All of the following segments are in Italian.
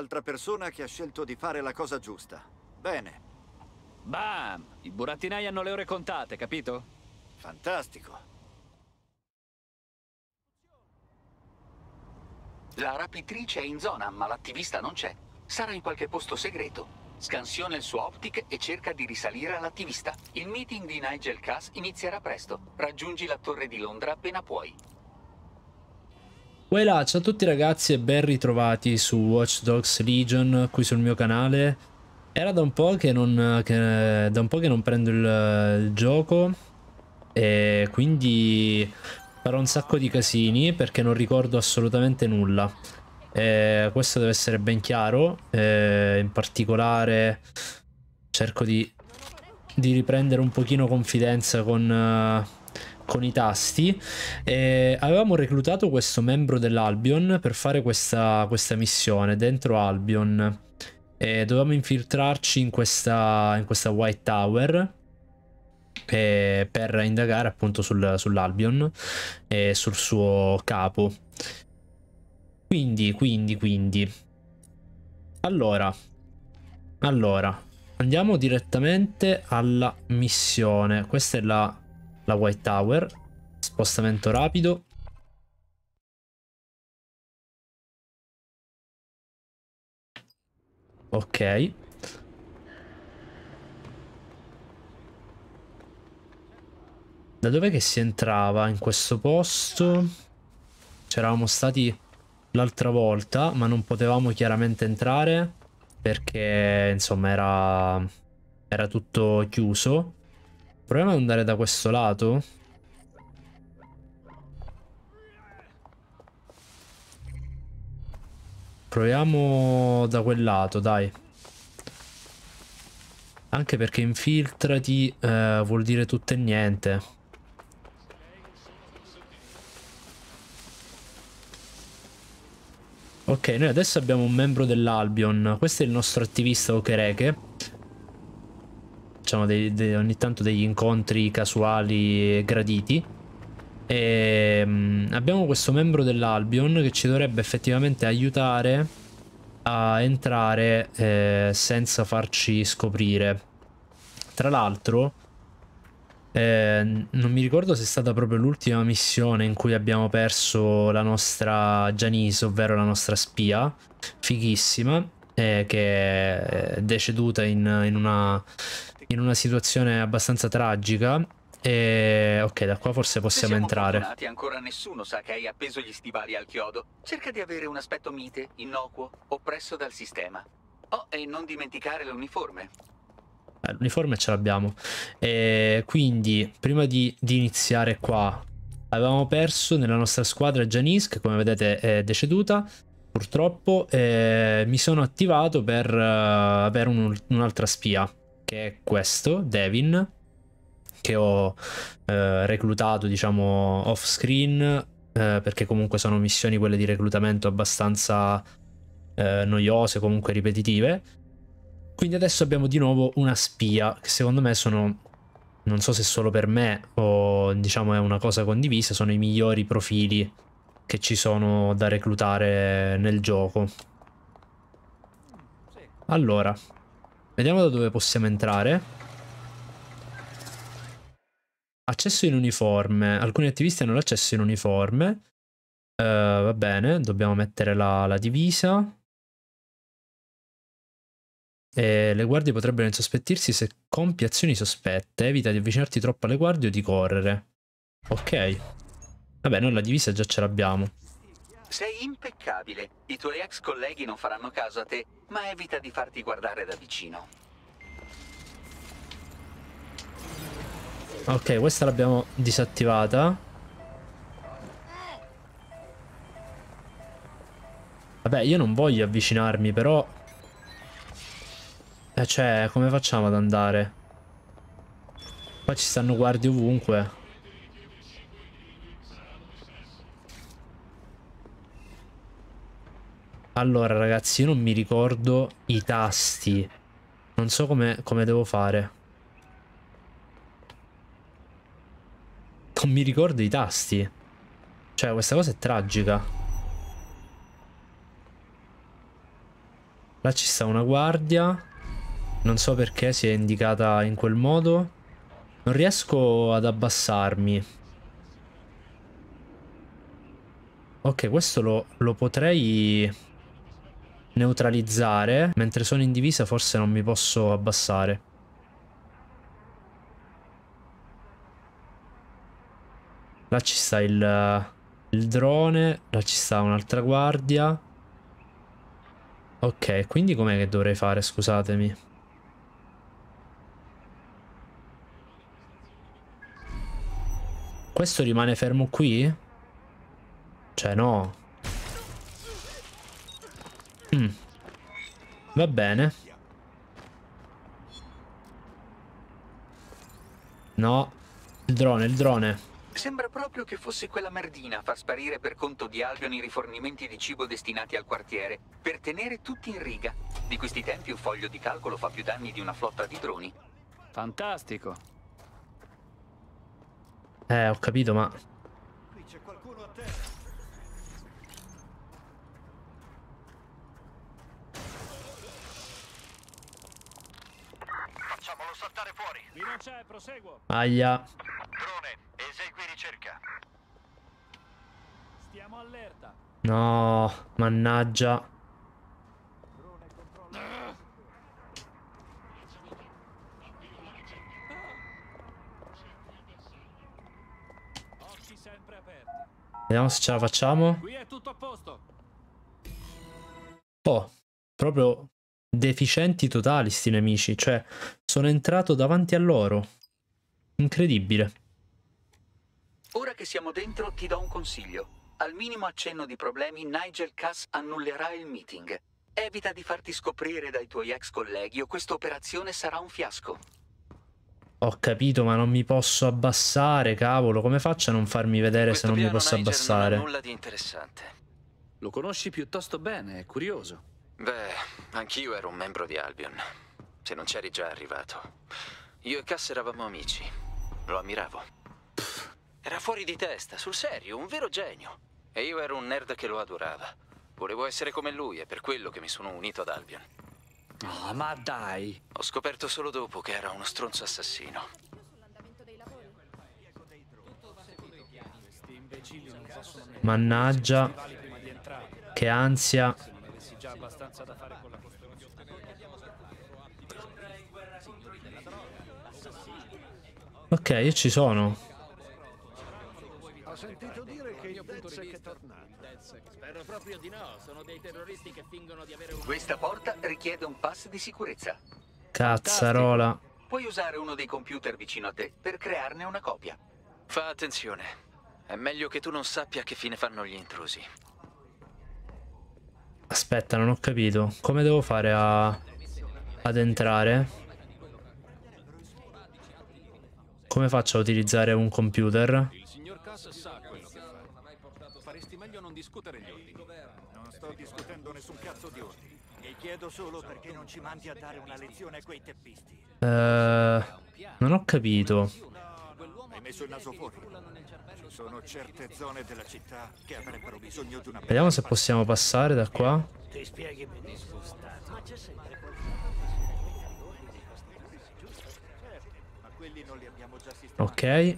Altra persona che ha scelto di fare la cosa giusta. Bene. Bam! I burattinai hanno le ore contate, capito? Fantastico. La rapitrice è in zona, ma l'attivista non c'è. Sarà in qualche posto segreto. Scansiona il suo optic e cerca di risalire all'attivista. Il meeting di Nigel Cass inizierà presto. Raggiungi la torre di Londra appena puoi. Voilà, ah, ciao a tutti ragazzi e ben ritrovati su Watch Dogs Legion qui sul mio canale. Era da un po' che non, che, da un po che non prendo il, il gioco e quindi farò un sacco di casini perché non ricordo assolutamente nulla. E questo deve essere ben chiaro, e in particolare cerco di, di riprendere un pochino confidenza con... Uh, con i tasti. E avevamo reclutato questo membro dell'Albion per fare questa, questa missione dentro Albion. E dovevamo infiltrarci in questa, in questa White Tower per indagare appunto sul, sull'Albion e sul suo capo. Quindi, quindi, quindi. Allora, allora, andiamo direttamente alla missione. Questa è la la White Tower, spostamento rapido. Ok. Da dove che si entrava in questo posto? C'eravamo stati l'altra volta, ma non potevamo chiaramente entrare perché, insomma, era, era tutto chiuso. Proviamo ad andare da questo lato. Proviamo da quel lato, dai. Anche perché infiltrati eh, vuol dire tutto e niente. Ok, noi adesso abbiamo un membro dell'Albion. Questo è il nostro attivista Okereke facciamo dei, dei, ogni tanto degli incontri casuali graditi. E um, abbiamo questo membro dell'Albion che ci dovrebbe effettivamente aiutare a entrare eh, senza farci scoprire. Tra l'altro, eh, non mi ricordo se è stata proprio l'ultima missione in cui abbiamo perso la nostra Janice, ovvero la nostra spia, fighissima, eh, che è eh, deceduta in, in una in una situazione abbastanza tragica. E ok, da qua forse possiamo entrare. Ancora nessuno sa che hai appeso gli stivali al chiodo. Cerca di avere un aspetto mite, innocuo, oppresso dal sistema. Oh, e non dimenticare l'uniforme. Eh, l'uniforme ce l'abbiamo. E quindi, prima di, di, iniziare qua, avevamo perso nella nostra squadra Janis, che come vedete è deceduta. Purtroppo, eh, mi sono attivato per uh, avere un'altra un spia che è questo, Devin, che ho eh, reclutato diciamo off screen eh, perché comunque sono missioni quelle di reclutamento abbastanza eh, noiose, comunque ripetitive. Quindi adesso abbiamo di nuovo una spia che secondo me sono non so se solo per me o diciamo è una cosa condivisa, sono i migliori profili che ci sono da reclutare nel gioco. Allora, Vediamo da dove possiamo entrare. Accesso in uniforme. Alcuni attivisti hanno l'accesso in uniforme. Uh, eh, va bene, dobbiamo mettere la, la divisa. E le guardie potrebbero insospettirsi se compi azioni sospette. Evita di avvicinarti troppo alle guardie o di correre. Ok. Vabbè, noi la divisa già ce l'abbiamo. Sei impeccabile. I tuoi ex colleghi non faranno caso a te, ma evita di farti guardare da vicino. Ok, questa l'abbiamo disattivata. Vabbè, io non voglio avvicinarmi, però... Eh, cioè, come facciamo ad andare? Qua ci stanno guardi ovunque. Allora, ragazzi, io non mi ricordo i tasti. Non so come, come devo fare. Non mi ricordo i tasti. Cioè, questa cosa è tragica. Là ci sta una guardia. Non so perché si è indicata in quel modo. Non riesco ad abbassarmi. Ok, questo lo, lo potrei neutralizzare. Mentre sono in divisa forse non mi posso abbassare. Là ci sta il, eh, il drone, là ci sta un'altra guardia. Ok, quindi com'è che dovrei fare? Scusatemi. Questo rimane fermo qui? Cioè no. Mm. Va bene. No. Il drone, il drone. Sembra proprio che fosse quella merdina a far sparire per conto di Albion i rifornimenti di cibo destinati al quartiere, per tenere tutti in riga. Di questi tempi un foglio di calcolo fa più danni di una flotta di droni. Fantastico. Eh, ho capito, ma... Qui c'è qualcuno a terra. Portare fuori. Qui non c'è, proseguo. Aia. Drone, esegui ricerca. Stiamo allerta. No, mannaggia. Drone controlla. Occhi sempre aperti. Vediamo se ce la facciamo. Qui è tutto a posto. Oh, proprio deficienti totali sti nemici, cioè sono entrato davanti a loro. Incredibile. Ora che siamo dentro ti do un consiglio. Al minimo accenno di problemi Nigel Cass annullerà il meeting. Evita di farti scoprire dai tuoi ex colleghi o questa operazione sarà un fiasco. Ho capito, ma non mi posso abbassare, cavolo. Come faccio a non farmi vedere questo se non mi posso Niger abbassare? Non ha nulla di interessante. Lo conosci piuttosto bene, è curioso. Beh, anch'io ero un membro di Albion, se non c'eri già arrivato. Io e Cass eravamo amici, lo ammiravo. era fuori di testa, sul serio, un vero genio. E io ero un nerd che lo adorava. Volevo essere come lui, è per quello che mi sono unito ad Albion. Oh, ma dai! Ho scoperto solo dopo che era uno stronzo assassino. Mannaggia, che ansia c'è abbastanza da fare con la costruzione. Ok, io ci sono. Ho sentito dire che il Dezek è tornato. Spero proprio di no, sono dei terroristi che fingono di avere un... Questa porta richiede un pass di sicurezza. Cazzarola. Puoi usare uno dei computer vicino a te per crearne una copia. Fa attenzione. È meglio che tu non sappia che fine fanno gli intrusi. Aspetta, non ho capito. Come devo fare a... ad entrare? Come faccio a utilizzare un computer? Faresti meglio non discutere gli ordini. Non sto discutendo nessun cazzo di ordini. Mi chiedo solo perché non ci mandi a dare una lezione a quei teppisti. Eh, non ho capito. Hai messo il naso fuori. Ci sono certe zone della città che avrebbero bisogno di una... Vediamo se possiamo passare da qua. Ti spieghi benissimo. Ma c'è sempre... Ok.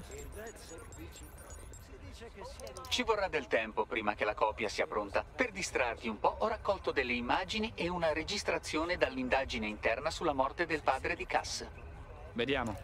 Ci vorrà del tempo prima che la copia sia pronta. Per distrarti un po' ho raccolto delle immagini e una registrazione dall'indagine interna sulla morte del padre di Cass. Vediamo.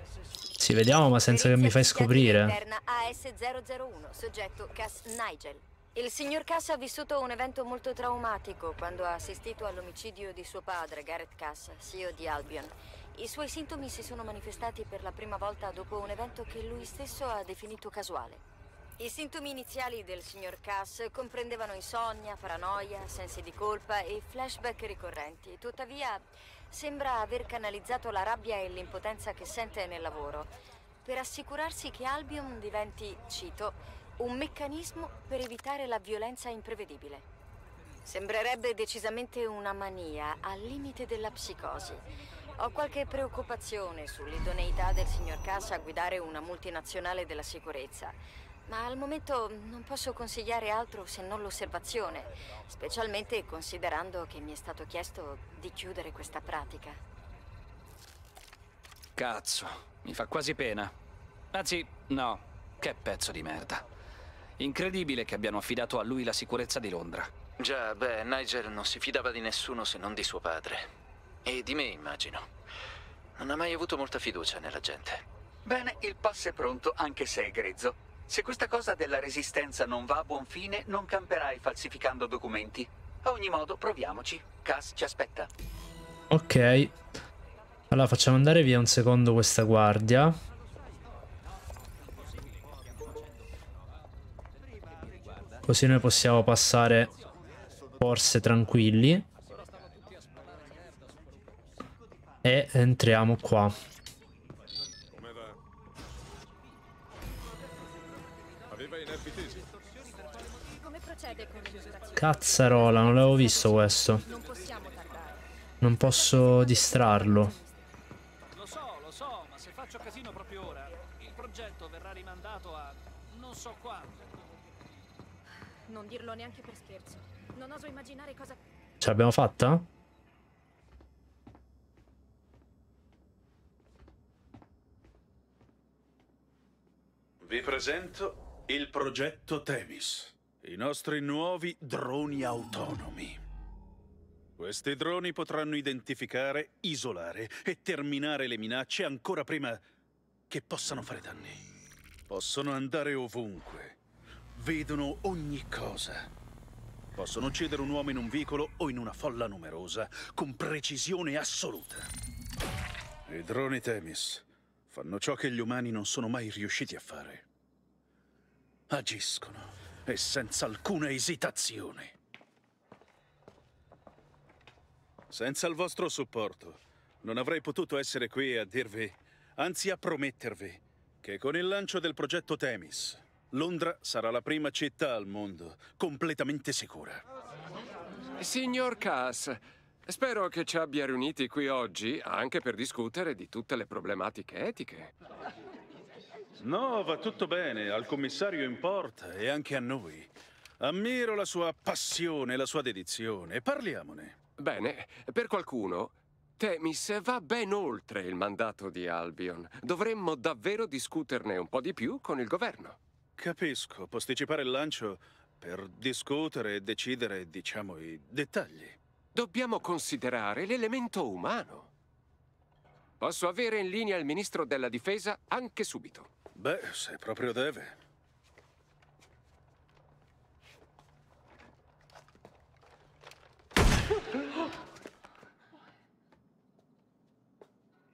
Ci vediamo ma senza che mi fai scoprire. AS001, soggetto Cass Nigel. Il signor Cass ha vissuto un evento molto traumatico quando ha assistito all'omicidio di suo padre, Garrett Cass, CEO di Albion. I suoi sintomi si sono manifestati per la prima volta dopo un evento che lui stesso ha definito casuale. I sintomi iniziali del signor Cass comprendevano insonnia, paranoia, sensi di colpa e flashback ricorrenti. Tuttavia, sembra aver canalizzato la rabbia e l'impotenza che sente nel lavoro per assicurarsi che Albion diventi, cito, un meccanismo per evitare la violenza imprevedibile. Sembrerebbe decisamente una mania al limite della psicosi. Ho qualche preoccupazione sull'idoneità del signor Cass a guidare una multinazionale della sicurezza ma al momento non posso consigliare altro se non l'osservazione, specialmente considerando che mi è stato chiesto di chiudere questa pratica. Cazzo, mi fa quasi pena. Anzi, no, che pezzo di merda. Incredibile che abbiano affidato a lui la sicurezza di Londra. Già, beh, Nigel non si fidava di nessuno se non di suo padre. E di me, immagino. Non ha mai avuto molta fiducia nella gente. Bene, il pass è pronto, anche se è grezzo. Se questa cosa della resistenza non va a buon fine, non camperai falsificando documenti. A ogni modo, proviamoci. Cass ci aspetta. Ok. Allora, facciamo andare via un secondo questa guardia. Così noi possiamo passare forse tranquilli. E entriamo qua. Cazzarola, non l'avevo visto questo. Non posso distrarlo. Lo so, lo so, ma se faccio casino proprio ora, il progetto verrà rimandato a non so quando. Non dirlo neanche per scherzo. Non oso immaginare cosa Ce l'abbiamo fatta? Vi presento il progetto Temis i nostri nuovi droni autonomi. Questi droni potranno identificare, isolare e terminare le minacce ancora prima che possano fare danni. Possono andare ovunque. Vedono ogni cosa. Possono uccidere un uomo in un vicolo o in una folla numerosa con precisione assoluta. I droni Temis fanno ciò che gli umani non sono mai riusciti a fare. Agiscono e senza alcuna esitazione. Senza il vostro supporto, non avrei potuto essere qui a dirvi, anzi a promettervi, che con il lancio del progetto Temis, Londra sarà la prima città al mondo completamente sicura. Signor Cass, spero che ci abbia riuniti qui oggi anche per discutere di tutte le problematiche etiche. No, va tutto bene, al commissario importa e anche a noi. Ammiro la sua passione, la sua dedizione. Parliamone. Bene, per qualcuno Temis va ben oltre il mandato di Albion. Dovremmo davvero discuterne un po' di più con il governo. Capisco, posticipare il lancio per discutere e decidere, diciamo, i dettagli. Dobbiamo considerare l'elemento umano. Posso avere in linea il ministro della difesa anche subito. Beh, se proprio deve.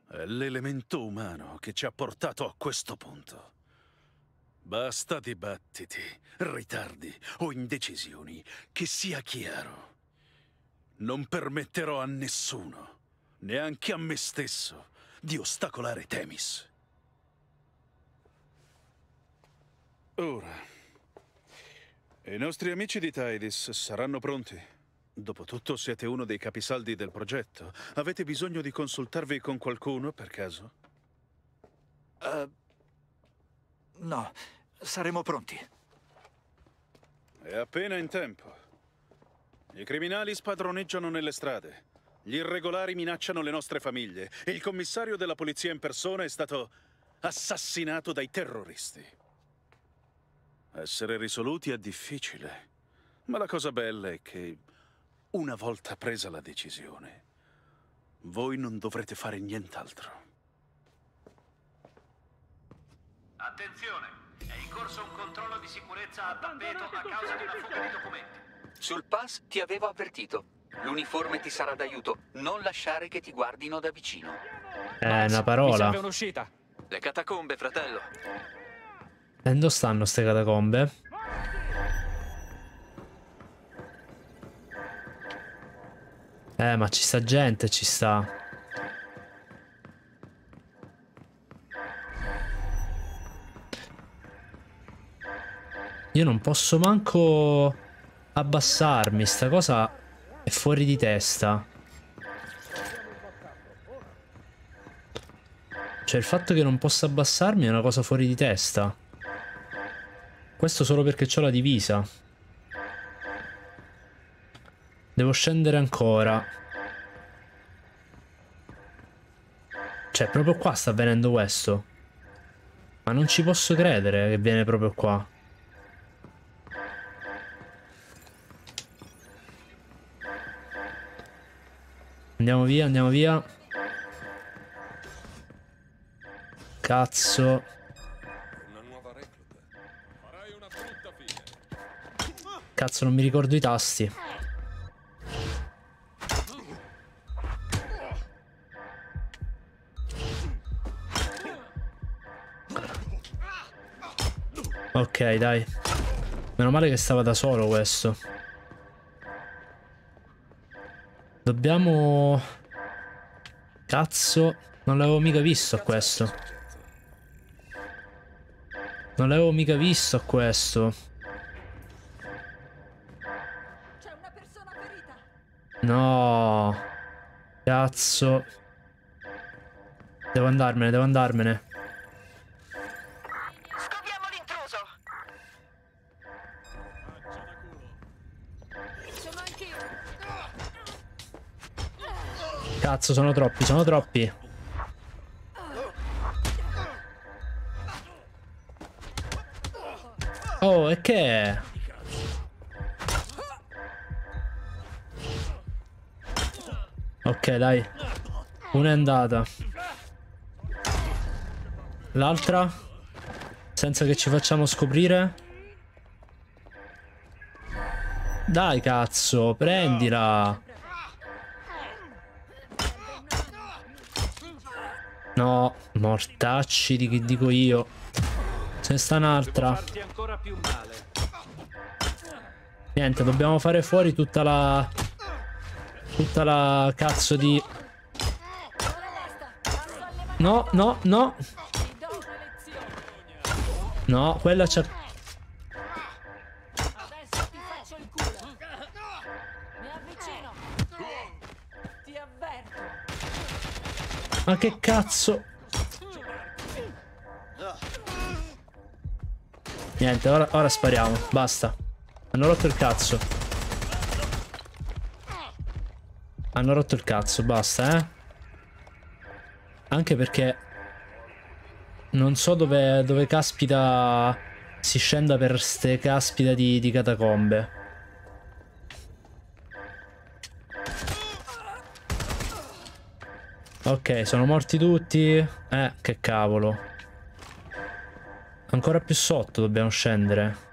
È l'elemento umano che ci ha portato a questo punto. Basta dibattiti, ritardi o indecisioni, che sia chiaro. Non permetterò a nessuno, neanche a me stesso, di ostacolare Temis. Ora, i nostri amici di Tidis saranno pronti. Dopotutto siete uno dei capisaldi del progetto. Avete bisogno di consultarvi con qualcuno, per caso? Uh, no, saremo pronti. È appena in tempo. I criminali spadroneggiano nelle strade. Gli irregolari minacciano le nostre famiglie. E il commissario della polizia in persona è stato assassinato dai terroristi. Essere risoluti è difficile, ma la cosa bella è che una volta presa la decisione, voi non dovrete fare nient'altro. Attenzione! È in corso un controllo di sicurezza a tappeto a causa di una fuga di documenti. Sul pass ti avevo avvertito. L'uniforme ti sarà d'aiuto. Non lasciare che ti guardino da vicino. È eh, una parola. Mi serve un'uscita. Le catacombe, fratello. E dove stanno queste catacombe? Eh, ma ci sta gente, ci sta. Io non posso manco abbassarmi, sta cosa è fuori di testa. Cioè il fatto che non possa abbassarmi è una cosa fuori di testa. Questo solo perché c'ho la divisa. Devo scendere ancora. Cioè, proprio qua sta avvenendo questo. Ma non ci posso credere che viene proprio qua. Andiamo via, andiamo via. Cazzo. Cazzo, non mi ricordo i tasti. Ok, dai. Meno male che stava da solo questo. Dobbiamo... Cazzo, non l'avevo mica visto questo. Non l'avevo mica visto questo. No. Cazzo. Devo andarmene, devo andarmene. Scopriamo l'intruso. Sono Cazzo, sono troppi, sono troppi. Oh, e che è? Ok, dai. Una è andata. L'altra? Senza che ci facciamo scoprire? Dai, cazzo, prendila. No, mortacci di che dico io. Ce ne sta un'altra. Niente, dobbiamo fare fuori tutta la... Tutta la cazzo di... No, no, no. No, quella c'è... Ma che cazzo? Niente, ora, ora spariamo. Basta. Hanno rotto il cazzo. Hanno rotto il cazzo, basta, eh. Anche perché... Non so dove, dove caspita si scenda per ste caspita di, di catacombe. Ok, sono morti tutti. Eh, che cavolo. Ancora più sotto dobbiamo scendere.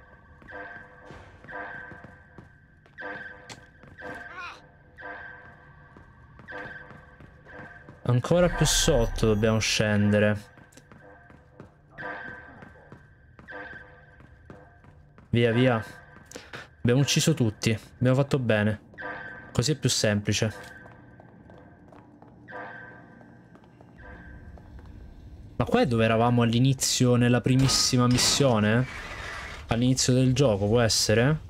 Ancora più sotto dobbiamo scendere. Via, via. Abbiamo ucciso tutti. Abbiamo fatto bene. Così è più semplice. Ma qua è dove eravamo all'inizio, nella primissima missione? All'inizio del gioco, può essere?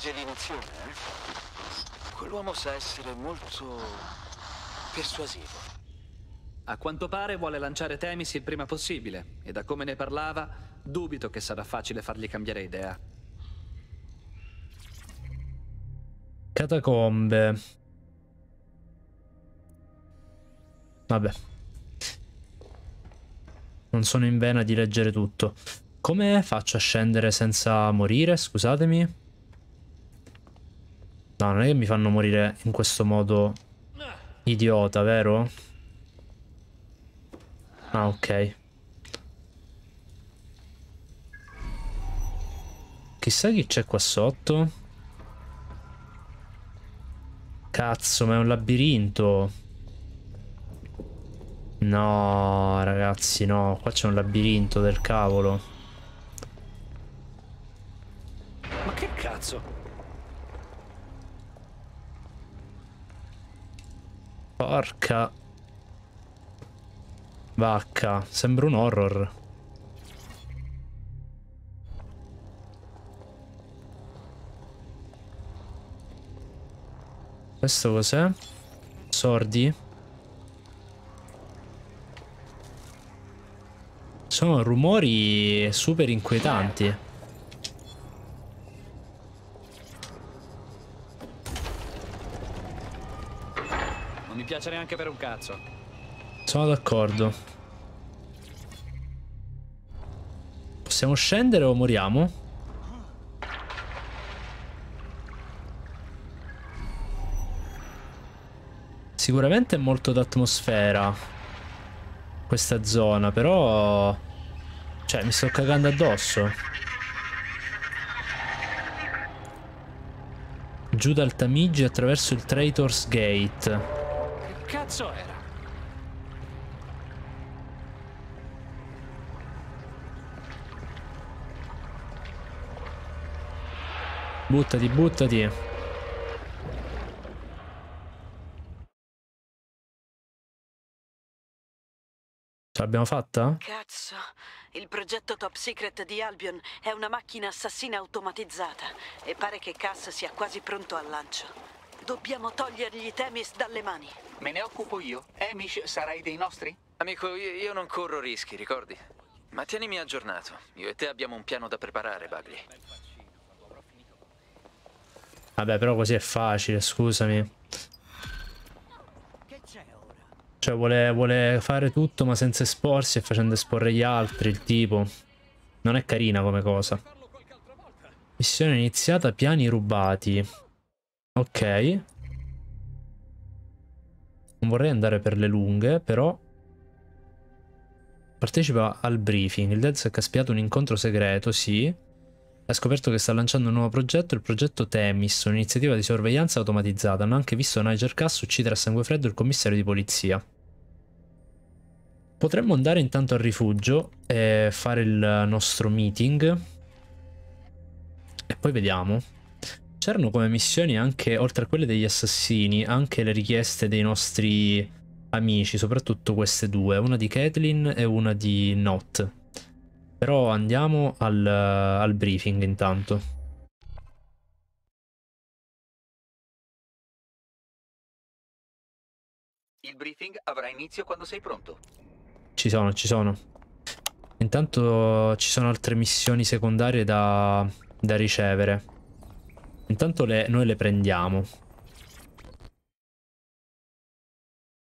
legge di eh? Quell'uomo sa essere molto persuasivo. A quanto pare vuole lanciare Temis il prima possibile, e da come ne parlava, dubito che sarà facile fargli cambiare idea. Catacombe. Vabbè. Non sono in vena di leggere tutto. Come faccio a scendere senza morire? Scusatemi. No, non è che mi fanno morire in questo modo idiota, vero? Ah, ok. Chissà chi c'è qua sotto. Cazzo, ma è un labirinto. No, ragazzi, no. Qua c'è un labirinto del cavolo. Ma che cazzo? Porca Vacca Sembra un horror Questo cos'è? Sordi Sono rumori super inquietanti piace neanche per un cazzo. Sono d'accordo. Possiamo scendere o moriamo? Sicuramente è molto d'atmosfera questa zona, però... Cioè, mi sto cagando addosso. Giù dal Tamigi attraverso il Traitor's Gate cazzo era? Buttati, buttati. Ce l'abbiamo fatta? Cazzo, il progetto Top Secret di Albion è una macchina assassina automatizzata e pare che Cass sia quasi pronto al lancio. Dobbiamo togliergli Temis dalle mani. Me ne occupo io. Emish, sarai dei nostri? Amico, io, io non corro rischi, ricordi? Ma tienimi aggiornato. Io e te abbiamo un piano da preparare, Bagli. Vabbè, però così è facile, scusami. Cioè, vuole, vuole fare tutto ma senza esporsi e facendo esporre gli altri, il tipo. Non è carina come cosa. Missione iniziata, piani rubati. Ok. Non vorrei andare per le lunghe, però... Partecipa al briefing. Il DedSec ha spiato un incontro segreto, sì. Ha scoperto che sta lanciando un nuovo progetto, il progetto Temis, un'iniziativa di sorveglianza automatizzata. Hanno anche visto Niger Cass uccidere a sangue freddo il commissario di polizia. Potremmo andare intanto al rifugio e fare il nostro meeting. E poi vediamo. C'erano come missioni anche, oltre a quelle degli assassini, anche le richieste dei nostri amici, soprattutto queste due, una di Caitlyn e una di Not. Però andiamo al, al briefing intanto. Il briefing avrà inizio quando sei pronto. Ci sono, ci sono. Intanto ci sono altre missioni secondarie da, da ricevere. Intanto le, noi le prendiamo.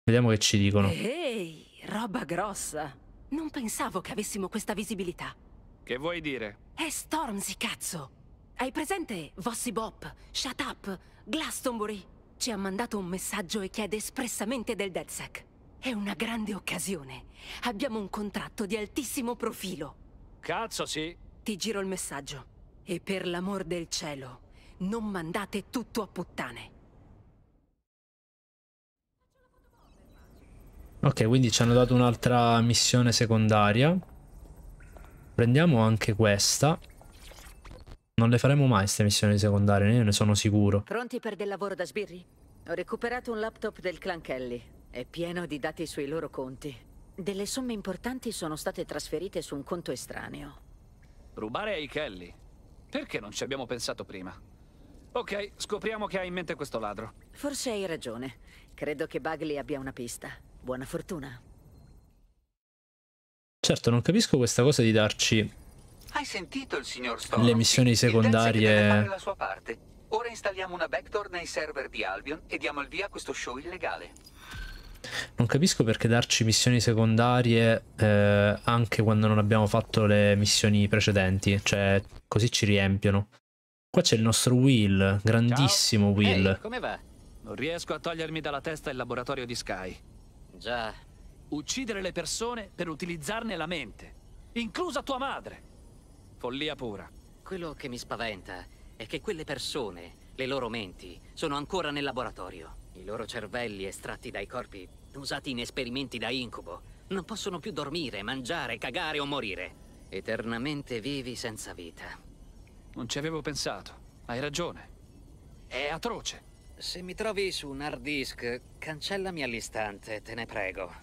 Vediamo che ci dicono. Ehi, roba grossa. Non pensavo che avessimo questa visibilità. Che vuoi dire? È Stormzy, cazzo! Hai presente Vossi Bop, Shut Up, Glastonbury? Ci ha mandato un messaggio e chiede espressamente del DedSec. È una grande occasione. Abbiamo un contratto di altissimo profilo. Cazzo, sì. Ti giro il messaggio. E per l'amor del cielo, non mandate tutto a puttane. Ok, quindi ci hanno dato un'altra missione secondaria. Prendiamo anche questa. Non le faremo mai queste missioni secondarie, io ne sono sicuro. Pronti per del lavoro da sbirri? Ho recuperato un laptop del clan Kelly. È pieno di dati sui loro conti. Delle somme importanti sono state trasferite su un conto estraneo. Rubare ai Kelly? Perché non ci abbiamo pensato prima? Ok, scopriamo che ha in mente questo ladro. Forse hai ragione. Credo che Bagley abbia una pista. Buona fortuna. Certo, non capisco questa cosa di darci hai sentito il signor Storm? Le missioni secondarie. Il la sua parte. Ora installiamo una backdoor nei server di Albion e diamo il via a questo show illegale. Non capisco perché darci missioni secondarie eh, anche quando non abbiamo fatto le missioni precedenti, cioè così ci riempiono. Qua c'è il nostro Will, grandissimo Ciao. Will. Ehi, come va? Non riesco a togliermi dalla testa il laboratorio di Sky. Già. Uccidere le persone per utilizzarne la mente, inclusa tua madre. Follia pura. Quello che mi spaventa è che quelle persone, le loro menti, sono ancora nel laboratorio. I loro cervelli estratti dai corpi, usati in esperimenti da incubo, non possono più dormire, mangiare, cagare o morire. Eternamente vivi senza vita. Non ci avevo pensato. Hai ragione. È atroce. Se mi trovi su un hard disk, cancellami all'istante, te ne prego.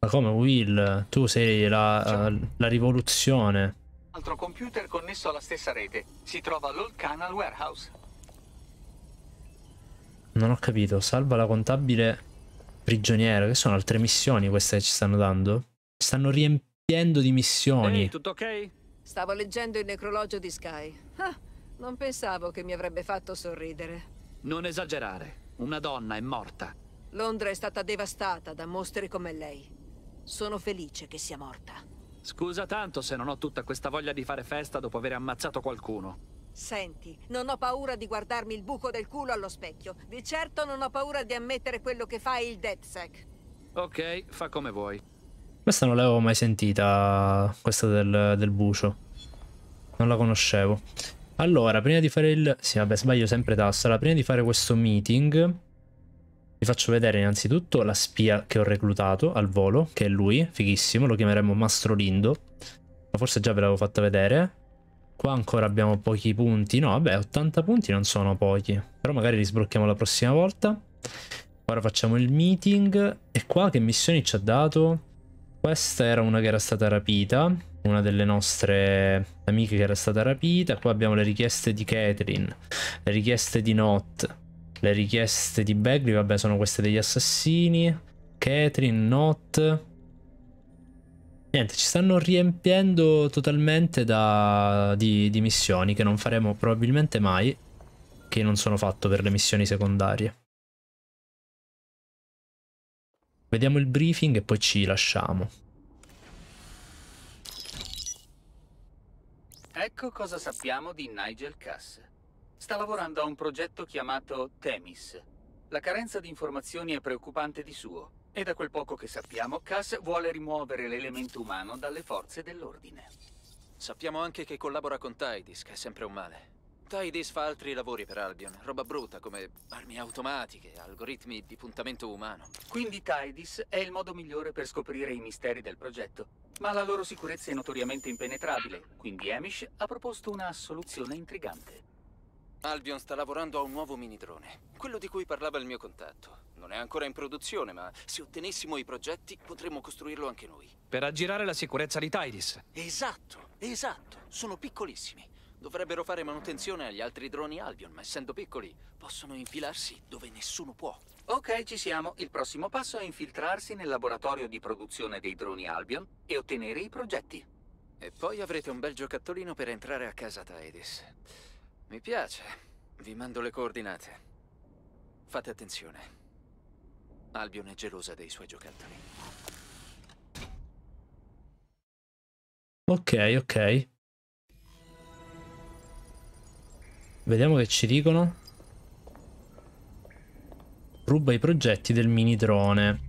Ma come Will? Tu sei la, uh, la rivoluzione. Altro computer connesso alla stessa rete. Si trova all'Old Canal Warehouse. Non ho capito. Salva la contabile prigioniera. Che sono altre missioni queste che ci stanno dando? stanno riempiendo di missioni. Ehi, tutto ok? Stavo leggendo il necrologio di Sky. Ah, non pensavo che mi avrebbe fatto sorridere. Non esagerare. Una donna è morta. Londra è stata devastata da mostri come lei. Sono felice che sia morta. Scusa tanto se non ho tutta questa voglia di fare festa dopo aver ammazzato qualcuno. Senti, non ho paura di guardarmi il buco del culo allo specchio. Di certo non ho paura di ammettere quello che fa il DedSec. Ok, fa come vuoi. Questa non l'avevo mai sentita, questa del, del bucio. Non la conoscevo. Allora, prima di fare il... Sì, vabbè, sbaglio sempre tasto. Allora, prima di fare questo meeting... Vi faccio vedere innanzitutto la spia che ho reclutato al volo, che è lui, fighissimo, lo chiameremo Mastro Lindo. Ma forse già ve l'avevo fatta vedere. Qua ancora abbiamo pochi punti. No, vabbè, 80 punti non sono pochi. Però magari li sblocchiamo la prossima volta. Ora facciamo il meeting. E qua che missioni ci ha dato? Questa era una che era stata rapita, una delle nostre amiche che era stata rapita. Qua abbiamo le richieste di Catherine, le richieste di Not, le richieste di Bagley, vabbè sono queste degli assassini. Catherine, Not... Niente, ci stanno riempiendo totalmente da, di, di missioni che non faremo probabilmente mai, che non sono fatto per le missioni secondarie. Vediamo il briefing e poi ci lasciamo. Ecco cosa sappiamo di Nigel Cass. Sta lavorando a un progetto chiamato Temis. La carenza di informazioni è preoccupante di suo. E da quel poco che sappiamo, Cass vuole rimuovere l'elemento umano dalle forze dell'ordine. Sappiamo anche che collabora con Tidis, che è sempre un male. Tidis fa altri lavori per Albion, roba brutta come armi automatiche, algoritmi di puntamento umano. Quindi Tidis è il modo migliore per scoprire i misteri del progetto. Ma la loro sicurezza è notoriamente impenetrabile, quindi Amish ha proposto una soluzione intrigante. Albion sta lavorando a un nuovo mini drone, quello di cui parlava il mio contatto. Non è ancora in produzione, ma se ottenessimo i progetti potremmo costruirlo anche noi. Per aggirare la sicurezza di Tidis. Esatto, esatto, sono piccolissimi. Dovrebbero fare manutenzione agli altri droni Albion, ma essendo piccoli, possono infilarsi dove nessuno può. Ok, ci siamo. Il prossimo passo è infiltrarsi nel laboratorio di produzione dei droni Albion e ottenere i progetti. E poi avrete un bel giocattolino per entrare a casa Taedis. Mi piace. Vi mando le coordinate. Fate attenzione. Albion è gelosa dei suoi giocattoli. Ok, ok. Vediamo che ci dicono. Ruba i progetti del mini drone.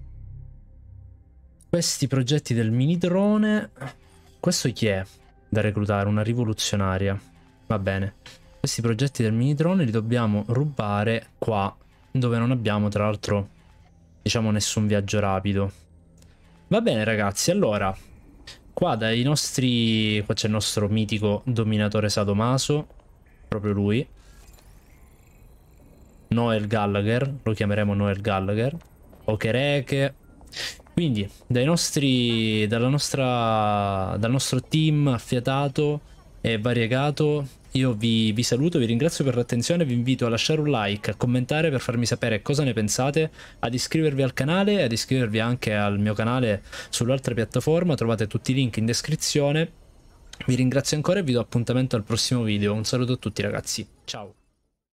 Questi progetti del mini drone... Questo chi è da reclutare? Una rivoluzionaria. Va bene. Questi progetti del mini drone li dobbiamo rubare qua, dove non abbiamo tra l'altro, diciamo, nessun viaggio rapido. Va bene ragazzi, allora, qua dai nostri... qua c'è il nostro mitico dominatore Sadomaso, proprio lui. Noel Gallagher, lo chiameremo Noel Gallagher. Ok, Reke. Quindi, dai nostri, dalla nostra, dal nostro team affiatato e variegato, io vi, vi saluto, vi ringrazio per l'attenzione, vi invito a lasciare un like, a commentare per farmi sapere cosa ne pensate, ad iscrivervi al canale, e ad iscrivervi anche al mio canale sull'altra piattaforma, trovate tutti i link in descrizione vi ringrazio ancora e vi do appuntamento al prossimo video. Un saluto a tutti ragazzi. Ciao.